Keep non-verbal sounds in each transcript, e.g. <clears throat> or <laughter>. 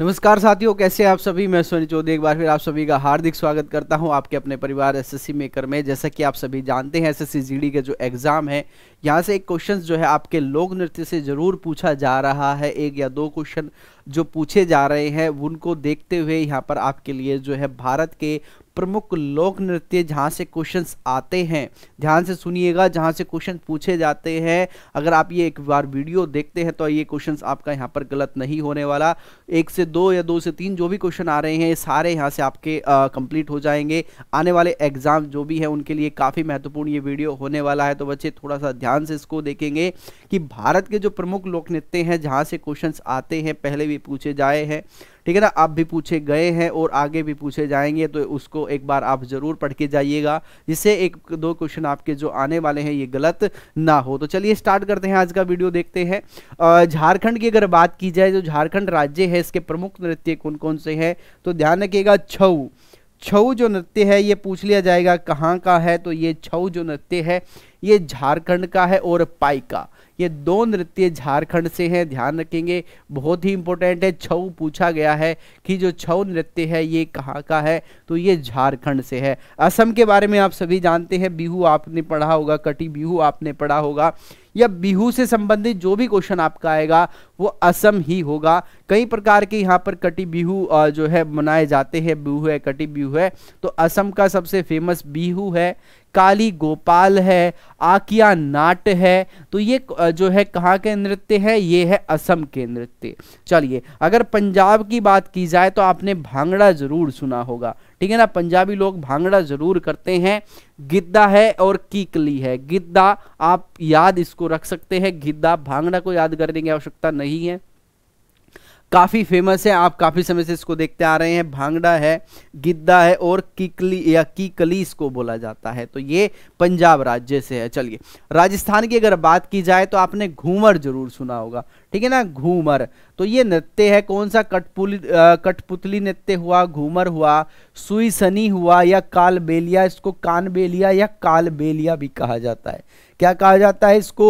नमस्कार साथियों कैसे हैं आप सभी मैं सोनी चौधरी एक बार फिर आप सभी का हार्दिक स्वागत करता हूं आपके अपने परिवार एसएससी मेकर में जैसा कि आप सभी जानते हैं एसएससी जीडी के जो एग्ज़ाम है यहां से एक क्वेश्चन जो है आपके लोक नृत्य से ज़रूर पूछा जा रहा है एक या दो क्वेश्चन जो पूछे जा रहे हैं उनको देखते हुए यहाँ पर आपके लिए जो है भारत के प्रमुख लोक नृत्य जहाँ से क्वेश्चंस आते हैं ध्यान से सुनिएगा जहाँ से क्वेश्चन पूछे जाते हैं अगर आप ये एक बार वीडियो देखते हैं तो ये क्वेश्चंस आपका यहाँ पर गलत नहीं होने वाला एक से दो या दो से तीन जो भी क्वेश्चन आ रहे हैं ये सारे यहाँ से आपके कंप्लीट हो जाएंगे आने वाले एग्जाम जो भी है उनके लिए काफ़ी महत्वपूर्ण ये वीडियो होने वाला है तो बच्चे थोड़ा सा ध्यान से इसको देखेंगे कि भारत के जो प्रमुख लोक नृत्य हैं जहाँ से क्वेश्चन आते हैं पहले भी भी पूछे जाए हैं ठीक है ना आप भी पूछे गए हैं और आगे भी पूछे जाएंगे तो उसको एक बार आप ज़रूर पढ़ के जाइएगा जिससे एक दो क्वेश्चन आपके जो आने वाले हैं ये गलत ना हो तो चलिए स्टार्ट करते हैं आज का वीडियो देखते हैं झारखंड की अगर बात की जाए जो तो झारखंड राज्य है इसके प्रमुख नृत्य कौन कौन से हैं तो ध्यान रखिएगा छऊ छऊ जो नृत्य है ये पूछ लिया जाएगा कहाँ का है तो ये छऊ जो नृत्य है ये झारखंड का है और पाई का ये दो नृत्य झारखंड से हैं ध्यान रखेंगे बहुत ही इंपॉर्टेंट है छऊ पूछा गया है कि जो छऊ नृत्य है ये कहाँ का है तो ये झारखंड से है असम के बारे में आप सभी जानते हैं बिहू आपने पढ़ा होगा कटी बिहू आपने पढ़ा होगा या बिहू से संबंधित जो भी क्वेश्चन आपका आएगा वो असम ही होगा कई प्रकार के यहाँ पर कटी बिहू जो है मनाए जाते हैं बिहू है कटी बिहू है तो असम का सबसे फेमस बिहू है काली गोपाल है आकिया नाट है तो ये जो है कहाँ के नृत्य है ये है असम के नृत्य चलिए अगर पंजाब की बात की जाए तो आपने भांगड़ा ज़रूर सुना होगा ठीक है ना पंजाबी लोग भांगड़ा जरूर करते हैं गिद्दा है और कीकली है गिद्दा आप याद इसको रख सकते हैं गिद्दा भांगड़ा को याद करने की आवश्यकता नहीं है काफ़ी फेमस है आप काफ़ी समय से इसको देखते आ रहे हैं भांगड़ा है गिद्दा है और किकली या कीकली इसको बोला जाता है तो ये पंजाब राज्य से है चलिए राजस्थान की अगर बात की जाए तो आपने घूमर जरूर सुना होगा ठीक है ना घूमर तो ये नृत्य है कौन सा कठपुली कठपुतली नृत्य हुआ घूमर हुआ सुई सनी हुआ या कालबेलिया इसको कानबेलिया या कालबेलिया भी कहा जाता है क्या कहा जाता है इसको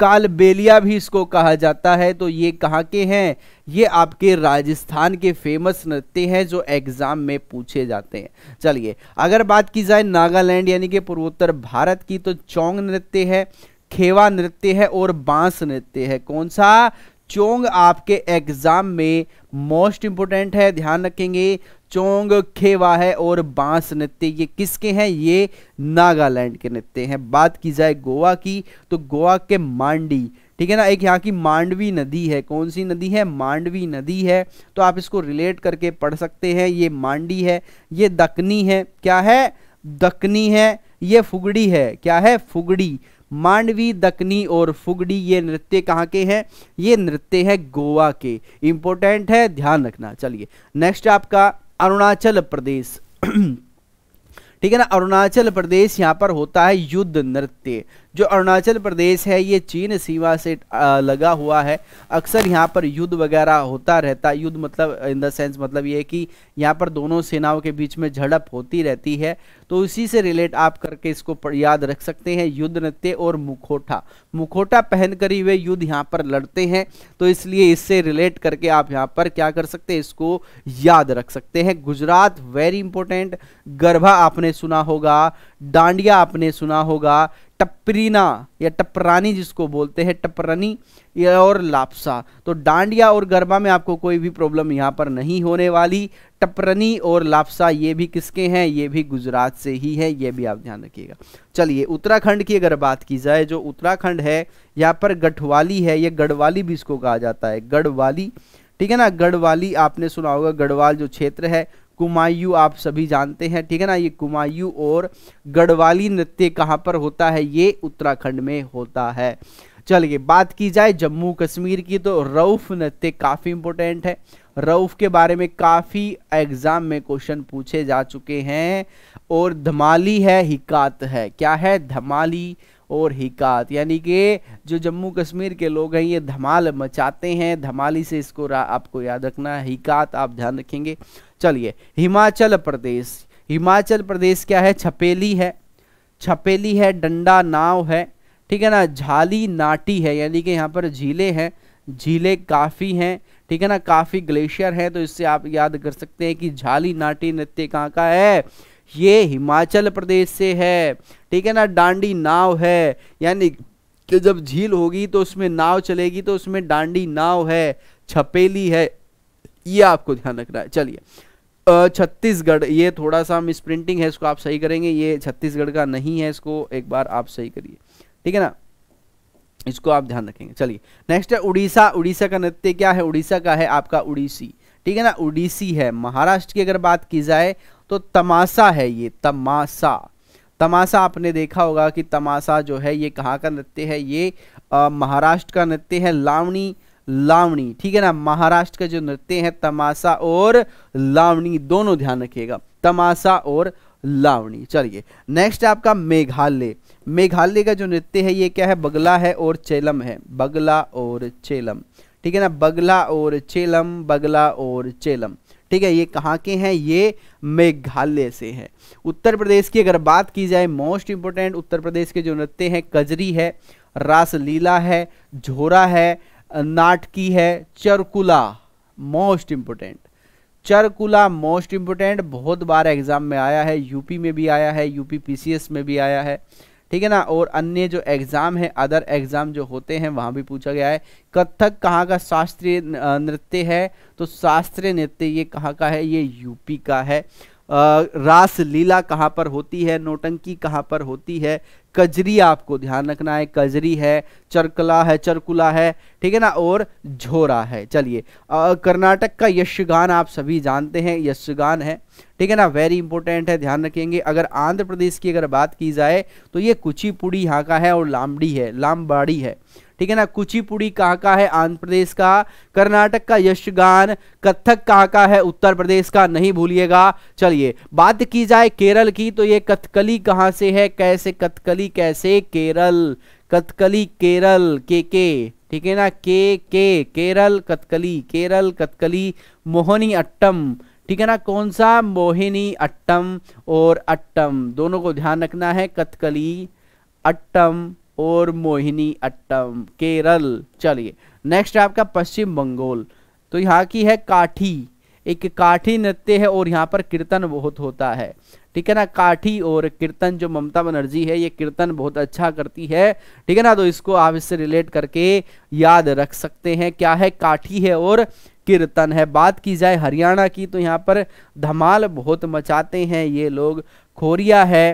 कालबेलिया भी इसको कहा जाता है तो ये कहाँ के हैं ये आपके राजस्थान के फेमस नृत्य हैं जो एग्जाम में पूछे जाते हैं चलिए अगर बात की जाए नागालैंड यानी कि पूर्वोत्तर भारत की तो चौंग नृत्य है खेवा नृत्य है और बांस नृत्य है कौन सा चोंग आपके एग्जाम में मोस्ट इंपोर्टेंट है ध्यान रखेंगे चोंग खेवा है और बांस नृत्य ये किसके हैं ये नागालैंड के नृत्य हैं बात की जाए गोवा की तो गोवा के मांडी ठीक है ना एक यहाँ की मांडवी नदी है कौन सी नदी है मांडवी नदी है तो आप इसको रिलेट करके पढ़ सकते हैं ये मांडी है ये दकनी है क्या है दकनी है ये फुगड़ी है क्या है फुगड़ी मांडवी दकनी और फुगड़ी ये नृत्य कहाँ के हैं ये नृत्य है गोवा के इंपॉर्टेंट है ध्यान रखना चलिए नेक्स्ट आपका अरुणाचल प्रदेश <clears throat> ठीक है ना अरुणाचल प्रदेश यहां पर होता है युद्ध नृत्य जो अरुणाचल प्रदेश है ये चीन सीमा से लगा हुआ है अक्सर यहाँ पर युद्ध वगैरह होता रहता युद्ध मतलब इन द सेंस मतलब ये कि यहाँ पर दोनों सेनाओं के बीच में झड़प होती रहती है तो उसी से रिलेट आप करके इसको याद रख सकते हैं युद्ध नृत्य और मुखोटा मुखोटा पहन कर ही वे युद्ध यहाँ पर लड़ते हैं तो इसलिए इससे रिलेट करके आप यहाँ पर क्या कर सकते हैं इसको याद रख सकते हैं गुजरात वेरी इंपॉर्टेंट गरबा आपने सुना होगा डांडिया आपने सुना होगा टपरीना या टपरानी जिसको बोलते हैं टपरनी और लापसा तो डांडिया और गरबा में आपको कोई भी प्रॉब्लम यहाँ पर नहीं होने वाली टपरनी और लापसा ये भी किसके हैं ये भी गुजरात से ही है ये भी आप ध्यान रखिएगा चलिए उत्तराखंड की अगर बात की जाए जो उत्तराखंड है यहाँ पर गठवाली है या गढ़वाली भी इसको कहा जाता है गढ़वाली ठीक है ना गढ़वाली आपने सुना होगा गढ़वाल जो क्षेत्र है कुमायू आप सभी जानते हैं ठीक है ना ये कुमायूं और गढ़वाली नृत्य कहाँ पर होता है ये उत्तराखंड में होता है चलिए बात की जाए जम्मू कश्मीर की तो रऊफ नृत्य काफ़ी इंपॉर्टेंट है रऊफ के बारे में काफ़ी एग्जाम में क्वेश्चन पूछे जा चुके हैं और धमाली है हिकात है क्या है धमाली और हिकात यानी कि जो जम्मू कश्मीर के लोग हैं ये धमाल मचाते हैं धमाली से इसको आपको याद रखना है हिकात आप ध्यान रखेंगे चलिए हिमाचल प्रदेश हिमाचल प्रदेश क्या है छपेली है छपेली है डंडा नाव है ठीक है ना झाली नाटी है यानी कि यहाँ पर झीलें हैं झीलें काफ़ी हैं ठीक है ना काफ़ी ग्लेशियर हैं तो इससे आप याद कर सकते हैं कि झाली नाटी नृत्य कहाँ का है ये हिमाचल प्रदेश से है ठीक है ना डांडी नाव है यानी कि जब झील होगी तो उसमें नाव चलेगी तो उसमें डांडी नाव है छपेली है ये आपको ध्यान रखना है चलिए छत्तीसगढ़ ये थोड़ा सा मिस प्रिंटिंग है इसको आप सही करेंगे ये छत्तीसगढ़ का नहीं है इसको एक बार आप सही करिए ठीक है ना इसको आप ध्यान रखेंगे चलिए नेक्स्ट है उड़ीसा उड़ीसा का नृत्य क्या है उड़ीसा का है आपका उड़ीसी ठीक है ना उड़ीसी है महाराष्ट्र की अगर बात की जाए तो तमाशा है ये तमाशा तमाशा आपने देखा होगा कि तमाशा जो है ये कहाँ का नृत्य है ये महाराष्ट्र का नृत्य है लावणी लावणी ठीक है ना महाराष्ट्र का जो नृत्य है तमाशा और लावणी दोनों ध्यान रखिएगा तमाशा और लावणी चलिए नेक्स्ट आपका मेघालय मेघालय का जो नृत्य है ये क्या है बगला है और चेलम है बगला और चेलम ठीक है ना बगला और चेलम बगला और चेलम ठीक है ये कहाँ के हैं ये मेघालय से है उत्तर प्रदेश की अगर बात की जाए मोस्ट इंपोर्टेंट उत्तर प्रदेश के जो नृत्य हैं कजरी है रासलीला है झोरा है नाटकी है Charkula most important Charkula most important बहुत बार एग्जाम में आया है यूपी में भी आया है यूपी पीसीएस में भी आया है ठीक है ना और अन्य जो एग्ज़ाम है अदर एग्ज़ाम जो होते हैं वहाँ भी पूछा गया है कथक कहाँ का शास्त्रीय नृत्य है तो शास्त्रीय नृत्य ये कहाँ का है ये यूपी का है रास लीला कहाँ पर होती है नोटंकी कहाँ पर होती है कजरी आपको ध्यान रखना है कजरी है चरकला है चरकुला है ठीक है ना और झोरा है चलिए कर्नाटक का यशगान आप सभी जानते हैं यशगान है ठीक है ना वेरी इंपॉर्टेंट है ध्यान रखेंगे अगर आंध्र प्रदेश की अगर बात की जाए तो ये कुचिपुड़ी यहाँ का है और लामड़ी है लामबाड़ी है ठीक है ना कुचिपुड़ी कहाँ का है आंध्र प्रदेश का कर्नाटक का यशगान कथक कहाँ का है उत्तर प्रदेश का नहीं भूलिएगा चलिए बात की जाए केरल की तो ये कथकली कहाँ से है कैसे कथकली कैसे केरल कथकली केरल के के ठीक है ना के के केरल कथकली केरल कथकली मोहनी अट्टम ठीक है ना कौन सा मोहिनी अट्टम और अट्टम दोनों को ध्यान रखना है कथकली अट्टम और मोहिनी अट्टम केरल चलिए नेक्स्ट आपका पश्चिम बंगाल तो यहाँ की है काठी एक काठी नृत्य है और यहाँ पर कीर्तन बहुत होता है ठीक है ना काठी और कीर्तन जो ममता बनर्जी है ये कीर्तन बहुत अच्छा करती है ठीक है ना तो इसको आप इससे रिलेट करके याद रख सकते हैं क्या है काठी है और कीर्तन है बात की जाए हरियाणा की तो यहाँ पर धमाल बहुत मचाते हैं ये लोग खोरिया है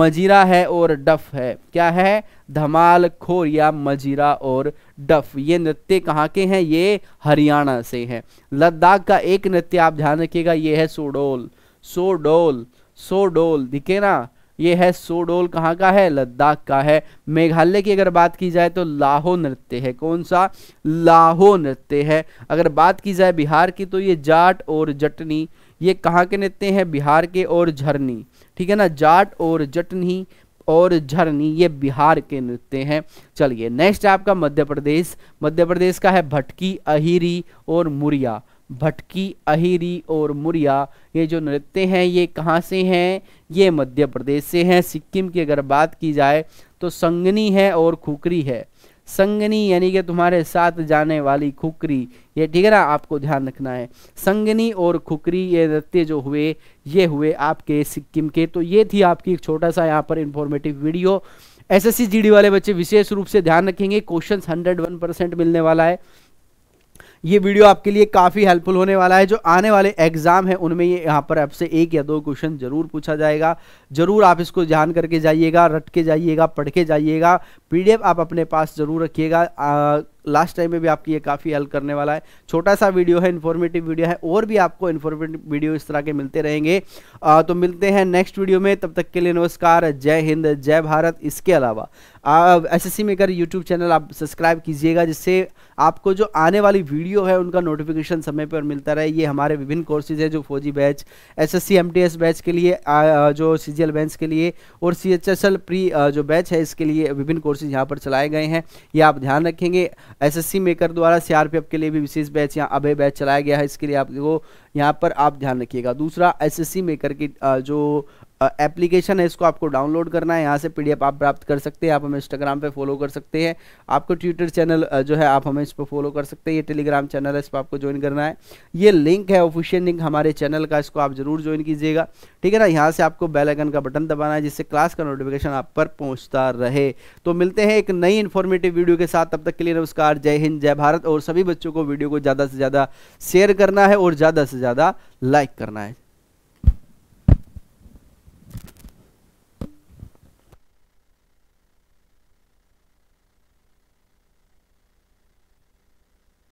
मजीरा है और डफ है क्या है धमाल खोरिया मजीरा और डफ ये नृत्य कहाँ के हैं ये हरियाणा से हैं लद्दाख का एक नृत्य आप ध्यान रखिएगा ये है सोडोल सोडोल सोडोल दिखे ना ये है सोडोल कहाँ का है लद्दाख का है मेघालय की अगर बात की जाए तो लाहो नृत्य है कौन सा लाहो नृत्य है अगर बात की जाए बिहार की तो ये जाट और जटनी ये कहाँ के नृत्य हैं बिहार के और झरनी ठीक है ना जाट और जटनी और झरनी ये बिहार के नृत्य हैं चलिए नेक्स्ट आपका मध्य प्रदेश मध्य प्रदेश का है भटकी अहिरी और मुरिया भटकी अहिरी और मुरिया ये जो नृत्य हैं ये कहाँ से हैं ये मध्य प्रदेश से हैं सिक्किम की अगर बात की जाए तो संगनी है और खुकरी है संगनी यानी कि तुम्हारे साथ जाने वाली खुकरी ये ठीक है ना आपको ध्यान रखना है संगनी और खुकरी ये नृत्य जो हुए ये हुए आपके सिक्किम के तो ये थी आपकी एक छोटा सा यहाँ पर इंफॉर्मेटिव वीडियो एसएससी जीडी वाले बच्चे विशेष रूप से ध्यान रखेंगे क्वेश्चन हंड्रेड वन परसेंट मिलने वाला है ये वीडियो आपके लिए काफ़ी हेल्पफुल होने वाला है जो आने वाले एग्ज़ाम है उनमें ये यहाँ पर आपसे एक या दो क्वेश्चन ज़रूर पूछा जाएगा ज़रूर आप इसको ध्यान करके जाइएगा रट के जाइएगा पढ़ के जाइएगा पीडीएफ आप अपने पास ज़रूर रखिएगा लास्ट टाइम में भी आपकी ये काफ़ी हेल्प करने वाला है छोटा सा वीडियो है इन्फॉर्मेटिव वीडियो है और भी आपको इन्फॉर्मेटिव वीडियो इस तरह के मिलते रहेंगे आ, तो मिलते हैं नेक्स्ट वीडियो में तब तक के लिए नमस्कार जय हिंद जय भारत इसके अलावा S S maker YouTube channel आप सब्सक्राइब कीजिएगा जिससे आपको जो आने वाली वीडियो है उनका नोटिफिकेशन समय पर मिलता रहे ये हमारे विभिन्न कोर्सेज है जो फौजी बैच एस एस बैच के लिए जो सी बैच के लिए और सी प्री जो बैच है इसके लिए विभिन्न कोर्सेज यहाँ पर चलाए गए हैं ये आप ध्यान रखेंगे एसएससी मेकर द्वारा सीआरपीएफ के लिए भी विशेष बैच या अभय बैच चलाया गया है इसके लिए आपको यहाँ पर आप ध्यान रखिएगा दूसरा एस एस मेकर की जो एप्लीकेशन है इसको आपको डाउनलोड करना है यहाँ से पीडीएफ आप प्राप्त कर सकते हैं आप हमें इंस्टाग्राम पे फॉलो कर सकते हैं आपको ट्विटर चैनल जो है आप हमें इस पर फॉलो कर सकते हैं ये टेलीग्राम चैनल है इस पर आपको ज्वाइन करना है ये लिंक है ऑफिशियल लिंक हमारे चैनल का इसको आप जरूर ज्वाइन कीजिएगा ठीक है ना यहाँ से आपको बेलाइकन का बटन दबाना है जिससे क्लास का नोटिफिकेशन आप पर पहुँचता रहे तो मिलते हैं एक नई इन्फॉर्मेटिव वीडियो के साथ तब तक के लिए नमस्कार जय हिंद जय भारत और सभी बच्चों को वीडियो को ज़्यादा से ज़्यादा शेयर करना है और ज़्यादा से ज़्यादा लाइक करना है